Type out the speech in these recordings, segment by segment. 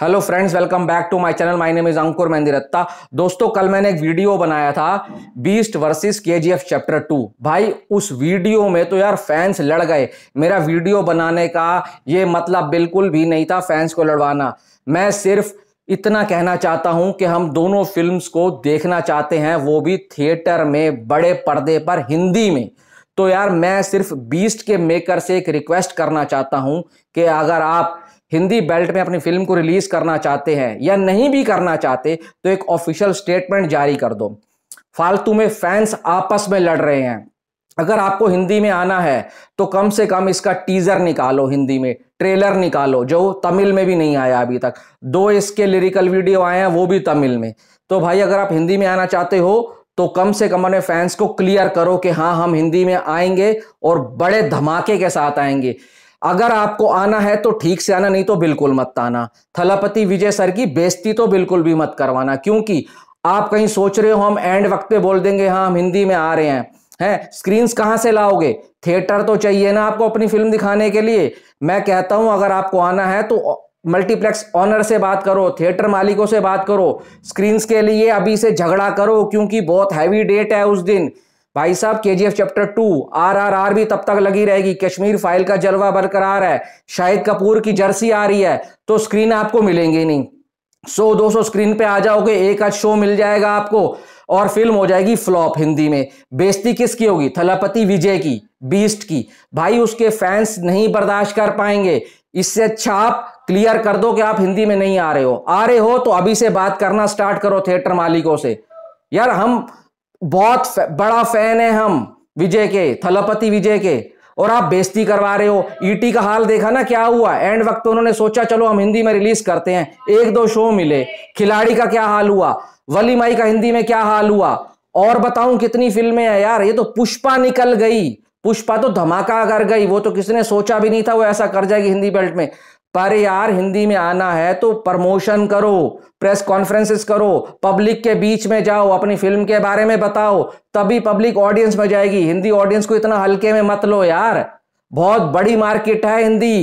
hello friends welcome back to my channel my name is Ankur Mehndiratta दोस्तों कल मैंने एक वीडियो बनाया था beast versus KGF chapter two भाई उस वीडियो में तो यार फैंस लड़ गए मेरा वीडियो बनाने का ये मतलब बिल्कुल भी नहीं था फैंस को लड़वाना मैं सिर्फ इतना कहना चाहता हूं कि हम दोनों फिल्म को देखना चाहते हैं वो भी थिएटर में बड़े पर्दे पर हिंदी में तो यार मैं सिर्फ बीस्ट के मेकर से एक रिक्वेस्ट करना चाहता हूँ कि अगर आप हिंदी बेल्ट में अपनी फिल्म को रिलीज करना चाहते हैं या नहीं भी करना चाहते तो एक ऑफिशियल स्टेटमेंट जारी कर दो फालतू में फैंस आपस में लड़ रहे हैं अगर आपको हिंदी में आना है तो कम से कम इसका टीजर निकालो हिंदी में ट्रेलर निकालो जो तमिल में भी नहीं आया अभी तक दो इसके लिरिकल वीडियो आए हैं वो भी तमिल में तो भाई अगर आप हिंदी में आना चाहते हो तो कम से कम अपने फैंस को क्लियर करो कि हाँ हम हिंदी में आएंगे और बड़े धमाके के साथ आएंगे अगर आपको आना है तो ठीक से आना नहीं तो बिल्कुल मत आना थलापति विजय सर की बेस्ती तो बिल्कुल भी मत करवाना क्योंकि आप कहीं सोच रहे हो हम एंड वक्त पे बोल देंगे हाँ हम हिंदी में आ रहे हैं हैं स्क्रीन्स कहाँ से लाओगे थिएटर तो चाहिए ना आपको अपनी फिल्म दिखाने के लिए मैं कहता हूं अगर आपको आना है तो मल्टीप्लेक्स ऑनर से बात करो थिएटर मालिकों से बात करो स्क्रीन्स के लिए अभी से झगड़ा करो क्योंकि बहुत हैवी डेट है उस दिन भाई साहब केजीएफ चैप्टर टू आरआरआर भी तब तक लगी रहेगी कश्मीर फाइल का जलवा बरकरार है शाहिद कपूर की जर्सी आ रही है तो स्क्रीन आपको मिलेंगे नहीं सौ दो सौ स्क्रीन पे आ जाओगे एक आज शो मिल जाएगा आपको और फिल्म हो जाएगी फ्लॉप हिंदी में बेस्ती किसकी होगी थलापति विजय की बीस्ट की भाई उसके फैंस नहीं बर्दाश्त कर पाएंगे इससे अच्छा आप क्लियर कर दो कि आप हिंदी में नहीं आ रहे हो आ रहे हो तो अभी से बात करना स्टार्ट करो थिएटर मालिकों से यार हम बहुत फै, बड़ा फैन है हम विजय के थलपति विजय के और आप बेस्ती करवा रहे हो ईटी e का हाल देखा ना क्या हुआ एंड वक्त तो उन्होंने सोचा चलो हम हिंदी में रिलीज करते हैं एक दो शो मिले खिलाड़ी का क्या हाल हुआ वली माई का हिंदी में क्या हाल हुआ और बताऊं कितनी फिल्में हैं यार ये तो पुष्पा निकल गई पुष्पा तो धमाका कर गई वो तो किसी ने सोचा भी नहीं था वो ऐसा कर जाएगी हिंदी बेल्ट में पर यार हिंदी में आना है तो प्रमोशन करो प्रेस कॉन्फ्रेंसेस करो पब्लिक के बीच में जाओ अपनी फिल्म के बारे में बताओ तभी पब्लिक ऑडियंस में जाएगी हिंदी ऑडियंस को इतना हल्के में मत लो यार बहुत बड़ी मार्केट है हिंदी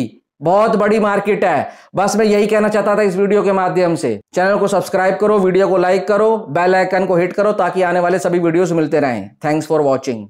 बहुत बड़ी मार्केट है बस मैं यही कहना चाहता था इस वीडियो के माध्यम से चैनल को सब्सक्राइब करो वीडियो को लाइक करो बेल आइकन को हिट करो ताकि आने वाले सभी वीडियोस मिलते रहें थैंक्स फॉर वॉचिंग